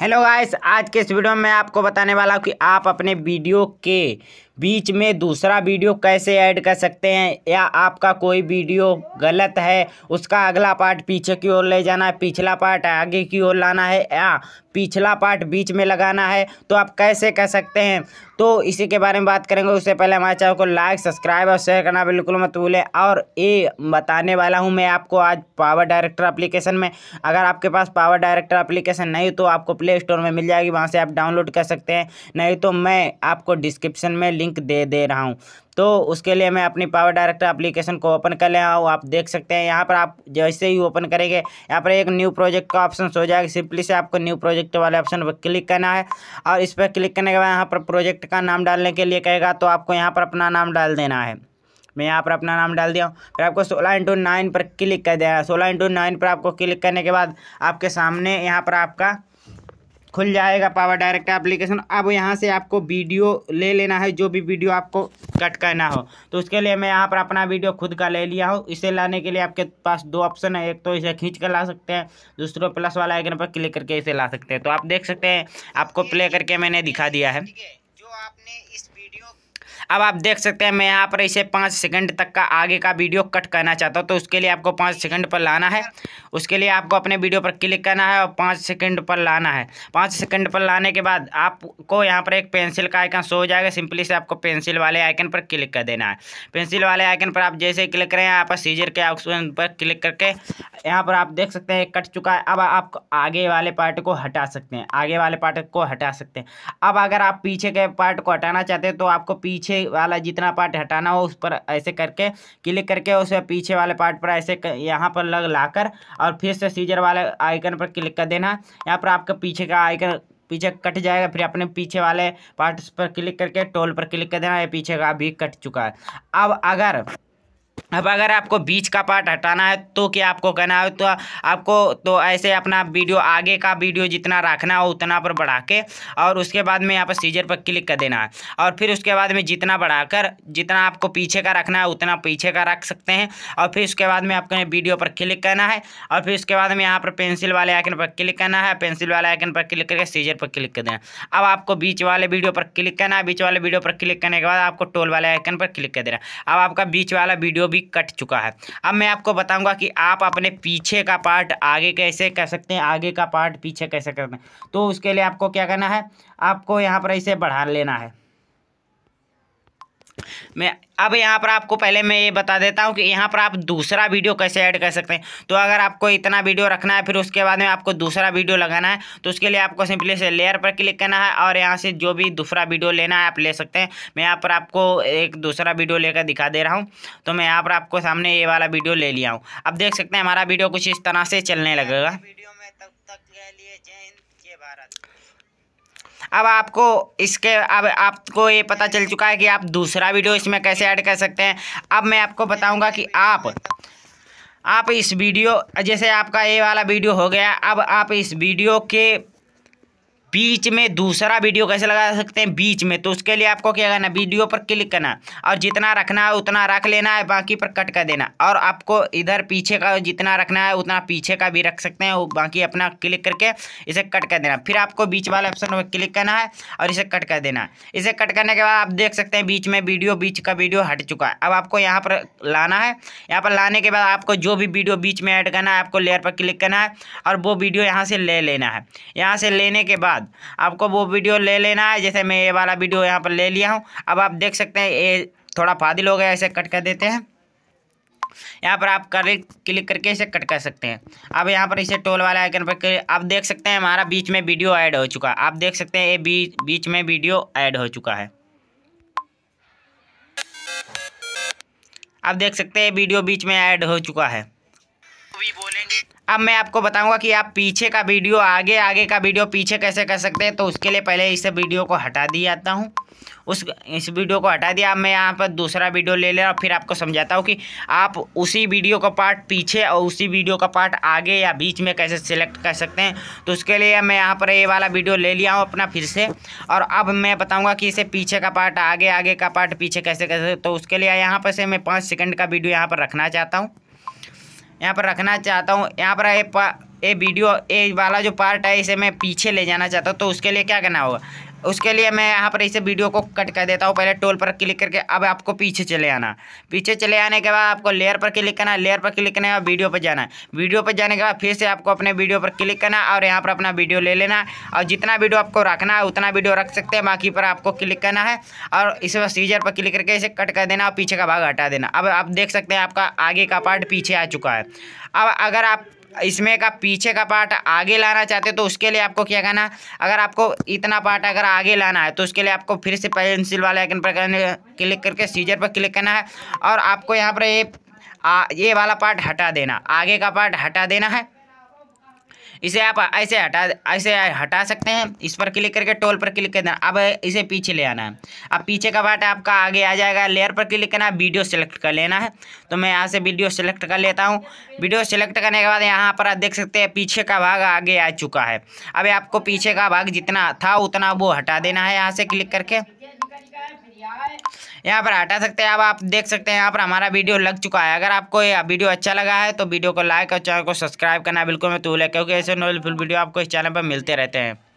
hello guys आज के इस वीडियो में मैं आपको बताने वाला हूँ कि आप अपने वीडियो के बीच में दूसरा वीडियो कैसे ऐड कर सकते हैं या आपका कोई वीडियो गलत है उसका अगला पार्ट पीछे की ओर ले जाना है पिछला पार्ट आगे की ओर लाना है या पिछला पार्ट बीच में लगाना है तो आप कैसे कर सकते हैं तो इसी के बारे में बात करेंगे उससे पहले हमारे चैनल को लाइक सब्सक्राइब और शेयर करना बिल्कुल मत भूलें और ये बताने वाला हूँ मैं आपको आज पावर डायरेक्टर अप्लीकेशन में अगर आपके पास पावर डायरेक्टर अप्लीकेशन नहीं तो आपको प्ले स्टोर में मिल जाएगी वहाँ से आप डाउनलोड कर सकते हैं नहीं तो मैं आपको डिस्क्रिप्शन में लिंक लिंक दे दे रहा हूँ तो उसके लिए मैं अपनी पावर डायरेक्टर एप्लीकेशन को ओपन कर ले हूँ आप देख सकते हैं यहाँ पर आप जैसे ही ओपन करेंगे यहाँ पर एक न्यू प्रोजेक्ट का ऑप्शन हो जाएगा सिंपली से आपको न्यू प्रोजेक्ट वाले ऑप्शन पर क्लिक करना है और इस पर क्लिक करने के बाद यहाँ पर प्रोजेक्ट का नाम डालने के लिए कहेगा तो आपको यहाँ पर अपना नाम डाल देना है मैं यहाँ पर अपना नाम डाल दिया हूँ फिर आपको सोलह इंटू नाइन पर क्लिक कर देना है सोलह इंटू नाइन पर आपको क्लिक करने के बाद आपके सामने यहाँ पर आपका खुल जाएगा पावर डायरेक्ट एप्लीकेशन अब यहाँ से आपको वीडियो ले लेना है जो भी वीडियो आपको कट करना हो तो उसके लिए मैं यहाँ पर अपना वीडियो खुद का ले लिया हूँ इसे लाने के लिए आपके पास दो ऑप्शन है एक तो इसे खींच कर ला सकते हैं दूसरों प्लस वाला आइकन पर क्लिक करके इसे ला सकते हैं तो आप देख सकते हैं आपको प्ले करके मैंने दिखा दिया है जो आपने अब आप देख सकते हैं मैं यहाँ पर इसे पाँच सेकंड तक का आगे का वीडियो कट करना चाहता हूँ तो उसके लिए आपको पाँच सेकंड पर लाना है उसके लिए आपको अपने वीडियो पर क्लिक करना है और पाँच सेकंड पर लाना है पाँच सेकंड पर लाने के बाद आपको यहाँ पर एक पेंसिल का आइकन शो हो जाएगा सिंपली से आपको पेंसिल वाले आइकन पर क्लिक कर देना है पेंसिल वाले आइकन पर आप जैसे क्लिक करें यहाँ पर सीजर के ऑप्शन पर क्लिक करके यहाँ पर आप देख सकते हैं कट चुका है अब आप आगे वाले पार्ट को हटा सकते हैं आगे वाले पार्ट को हटा सकते हैं अब अगर आप पीछे के पार्ट को हटाना चाहते हैं तो आपको पीछे वाला जितना पार्ट हटाना हो उस पर ऐसे करके क्लिक करके उस पीछे वाले पार्ट पर ऐसे यहाँ पर लग ला कर और फिर से सीजर वाले आइकन पर क्लिक कर देना यहाँ पर आपका पीछे का आइकन पीछे कट जाएगा फिर अपने पीछे वाले पार्ट पर क्लिक करके टोल पर क्लिक कर देना ये पीछे का भी कट चुका है अब अगर अब अगर आपको बीच का पार्ट हटाना है तो क्या आपको करना है तो आपको तो ऐसे अपना वीडियो आगे का वीडियो जितना रखना हो उतना पर बढ़ा के और उसके बाद में यहाँ पर सीजर पर क्लिक कर देना है और फिर उसके बाद में जितना बढ़ाकर जितना आपको पीछे का रखना है उतना पीछे का रख सकते हैं और फिर उसके बाद में आपको वीडियो पर क्लिक करना है और फिर उसके बाद में यहाँ पर पेंसिल वाले आइकन पर क्लिक करना है पेंसिल वाले आइकन पर क्लिक करके सीजर पर क्लिक कर देना अब आपको बीच वाले वीडियो पर क्लिक करना है बीच वाले वीडियो पर क्लिक करने के बाद आपको टोल वाले आइकन पर क्लिक कर देना अब आपका बीच वाला वीडियो भी कट चुका है अब मैं आपको बताऊंगा कि आप अपने पीछे का पार्ट आगे कैसे कर सकते हैं आगे का पार्ट पीछे कैसे करना है तो उसके लिए आपको क्या करना है आपको यहाँ पर इसे बढ़ा लेना है मैं अब यहाँ पर आपको पहले मैं ये बता देता हूँ कि यहाँ पर आप दूसरा वीडियो कैसे ऐड कर सकते हैं तो अगर आपको इतना वीडियो रखना है फिर उसके बाद में आपको दूसरा वीडियो लगाना है तो उसके लिए आपको सिंपली से लेयर पर क्लिक करना है और यहाँ से जो भी दूसरा वीडियो लेना है आप ले सकते हैं मैं यहाँ पर आपको एक दूसरा वीडियो लेकर दिखा दे रहा हूँ तो मैं यहाँ पर आपको सामने ये वाला वीडियो ले लिया हूँ अब देख सकते हैं हमारा वीडियो कुछ इस तरह से चलने लगेगा वीडियो में तब तक के लिए जय हिंद जय भारत अब आपको इसके अब आपको ये पता चल चुका है कि आप दूसरा वीडियो इसमें कैसे ऐड कर सकते हैं अब मैं आपको बताऊंगा कि आप आप इस वीडियो जैसे आपका ये वाला वीडियो हो गया अब आप इस वीडियो के बीच में दूसरा वीडियो कैसे लगा सकते हैं बीच में तो उसके लिए आपको क्या करना वीडियो पर क्लिक करना और जितना रखना है उतना रख लेना है बाकी पर कट कर देना और आपको इधर पीछे का जितना रखना है उतना पीछे का भी रख सकते हैं बाकी अपना क्लिक करके इसे कट कर देना फिर आपको बीच वाले ऑप्शन पर क्लिक करना है और इसे कट कर देना है इसे कट करने के बाद आप देख सकते हैं बीच में वीडियो बीच का वीडियो हट चुका है अब आपको यहाँ पर लाना है यहाँ पर लाने के बाद आपको जो भी वीडियो बीच में ऐड करना है आपको लेयर पर क्लिक करना है और वो वीडियो यहाँ से ले लेना है यहाँ से लेने के बाद बाद आपको वो वीडियो ले लेना है जैसे मैं ये वाला वीडियो यहाँ पर ले लिया हूँ अब आप देख सकते हैं ये थोड़ा फादिल हो गया ऐसे कट कर देते हैं यहाँ पर आप कर क्लिक करके इसे कट कर सकते हैं अब यहाँ पर इसे टोल वाला आइकन पर आप देख सकते हैं हमारा बीच में वीडियो ऐड हो चुका है आप देख सकते हैं ये बीच बीच में वीडियो ऐड हो चुका है आप देख सकते हैं वीडियो बीच में ऐड हो चुका है अब मैं आपको बताऊंगा कि आप पीछे का वीडियो आगे आगे का वीडियो पीछे कैसे कर सकते हैं तो उसके लिए पहले इस वीडियो को हटा दिया जाता हूँ उस इस वीडियो को हटा दिया अब मैं यहाँ पर दूसरा वीडियो ले ले और फिर आपको समझाता हूँ कि आप उसी वीडियो का पार्ट पीछे और उसी वीडियो का पार्ट आगे या बीच में कैसे सिलेक्ट कर सकते हैं तो उसके लिए मैं यहाँ पर ये वाला वीडियो ले लिया हूँ अपना फिर से और अब मैं बताऊँगा कि इसे पीछे का पार्ट आगे आगे का पार्ट पीछे कैसे कैसे तो उसके लिए यहाँ पर से मैं पाँच सेकेंड का वीडियो यहाँ पर रखना चाहता हूँ यहाँ पर रखना चाहता हूँ यहाँ पर ये, वीडियो ए वाला जो पार्ट है इसे मैं पीछे ले जाना चाहता हूँ तो उसके लिए क्या करना होगा उसके लिए मैं यहाँ पर इसे वीडियो को कट कर देता हूँ पहले टोल पर क्लिक करके अब आपको पीछे चले आना पीछे चले आने के बाद आपको लेयर पर क्लिक करना लेयर पर क्लिक करने के बाद वीडियो पर जाना वीडियो पर जाने के बाद फिर से आपको अपने वीडियो पर क्लिक करना और यहाँ पर अपना वीडियो ले लेना और जितना वीडियो आपको रखना है उतना वीडियो रख सकते हैं बाकी पर आपको क्लिक करना है और इस सीजर पर क्लिक करके इसे कट कर देना और पीछे का भाग हटा देना अब आप देख सकते हैं आपका आगे का पार्ट पीछे आ चुका है अब अगर आप इसमें का पीछे का पार्ट आगे लाना चाहते हो तो उसके लिए आपको क्या करना अगर आपको इतना पार्ट अगर आगे लाना है तो उसके लिए आपको फिर से पेंसिल वाले आइकन पर क्लिक करके सीजर पर क्लिक करना है और आपको यहाँ पर ये आ, ये वाला पार्ट हटा देना आगे का पार्ट हटा देना है इसे आप ऐसे हटा ऐसे हटा सकते हैं इस पर क्लिक करके टोल पर क्लिक कर देना अब इसे पीछे ले आना है अब पीछे का बाट आपका आगे आ जाएगा लेयर पर क्लिक करना है वीडियो सेलेक्ट कर लेना है तो मैं यहाँ से वीडियो सेलेक्ट कर लेता हूँ वीडियो सेलेक्ट करने के बाद यहाँ पर आप देख सकते हैं पीछे का भाग आगे आ चुका है अब आपको पीछे का भाग जितना था उतना वो हटा देना है यहाँ से क्लिक करके यहाँ पर हटा सकते हैं अब आप देख सकते हैं यहाँ पर हमारा वीडियो लग चुका है अगर आपको ये वीडियो अच्छा लगा है तो वीडियो को लाइक और चैनल को सब्सक्राइब करना बिल्कुल मैं तू है क्योंकि ऐसे नॉलेजफुल वीडियो आपको इस चैनल पर मिलते रहते हैं